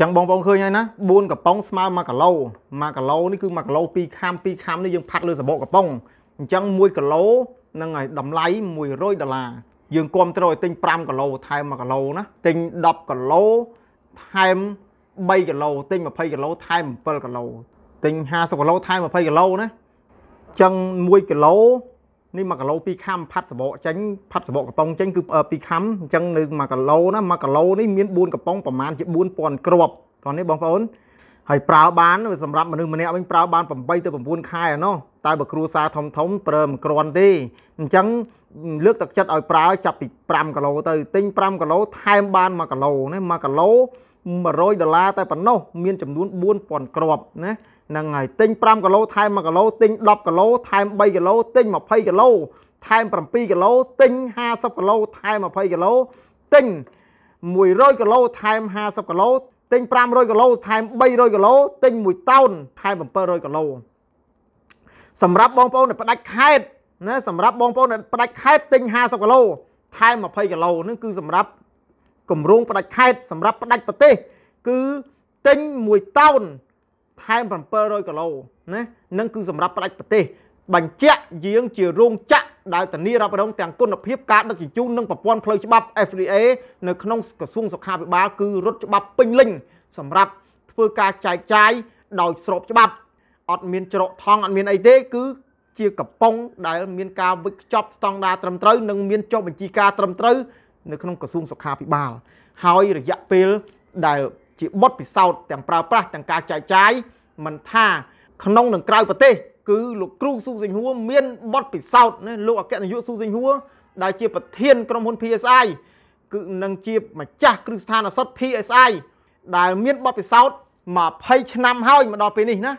ចឹងបងប្អូនឃើញហើយណា4កំប៉ុងស្មើ1គីឡូ1គីឡូនេះគឺ1គីឡូ2ខាំ2ខាំនេះយើងផាត់លើសបកកំប៉ុងអញ្ចឹង1គីឡូនឹងឲ្យតម្លៃ100ដុល្លារយើងគ្រប់ត្រូវឲ្យទិញ5គីឡូថែម1គីឡូណាទិញ10គីឡូថែម3គីឡូទិញ20គីឡូថែម7គីឡូទិញ50គីឡូថែម20គីឡូណាអញ្ចឹង1គីឡូនេះ1គីឡូ2ខាំផាត់សបកចេញផាត់សបកកំប៉ុងចេញគឺ2ខាំអញ្ចឹងនៅ1គីឡូណា1គីឡូនេះមាន4កំប៉ុងប្រមាណជា4000គ្រាប់តោះនេះបងប្អូនហើយប្រើបាន សម្រាប់មនុស្សម្នាក់វិញប្រើបាន8ទៅ9ខែឯណោះតែបើគ្រួសារធំធំប្រើមិនគ្រាន់ទេអញ្ចឹងលើកទឹកចិត្តឲ្យប្រើចាប់ពី5គីឡូទៅ ទិញ5គីឡូថែមបាន1គីឡូណា1គីឡូ100ដុល្លារតែប៉ុណ្ណោះមានចំនួន4000គ្រាប់ណាហ្នឹងហើយទិញ5គីឡូថែម1គីឡូទិញ10គីឡូថែម3គីឡូទិញ20គីឡូថែម7គីឡូទិញ50គីឡូថែម20គីឡូទិញ100គីឡូថែម50គីឡូទិញ500គីឡូថែម300គីឡូទិញ1តោនថែម700គីឡូសម្រាប់បងប្អូនដែលផ្ដាច់ខេតណាសម្រាប់បងប្អូនដែលផ្ដាច់ខេតទិញ50គីឡូថែម20គីឡូនឹងគឺសម្រាប់គម្រោងផ្ដាច់ខេតសម្រាប់ផ្ដាច់ប្រទេសគឺទិញ1តោនថែម700គីឡូណានឹងគឺ សម្រាប់ផ្ដាច់ប្រទេសបញ្ជាក់យាងជារោងចក្រដែលធានារ៉ាប់រងទាំងគុណភាពការដឹកជញ្ជូននិងប្រព័ន្ធផ្លូវច្បាប់ FDA នៅក្នុងក្រសួងសុខាភិបាលគឺរត់ច្បាប់ពេញលេញសម្រាប់ធ្វើការចែកចាយដោយស្របច្បាប់អត់មាន ច្រកថងអត់មានអីទេគឺជាកំប៉ុង ដែល មានការវេចខ្ចប់ស្តង់ដារត្រឹមត្រូវនិងមានចុះបញ្ជីការត្រឹមត្រូវនៅក្នុងក្រសួងសុខាភិបាលហើយរយៈពេល ដែលជាបទពិសោធន៍ទាំងប្រើប្រាស់ទាំងការចែកចាយមិនថាក្នុងនិងក្រៅប្រទេសគឺលោកគ្រូស៊ូសិង្ហួរមានបទពិសោធន៍ណាលោកអគ្គនាយកស៊ូសិង្ហួរដែលជា ប្រធាន ក្រុមហ៊ុន PSI គឺនឹងជាម្ចាស់គ្រឹះស្ថានឱសថ PSI ដែលមានបទពិសោធន៍20ឆ្នាំហើយមកដល់ពេលនេះណា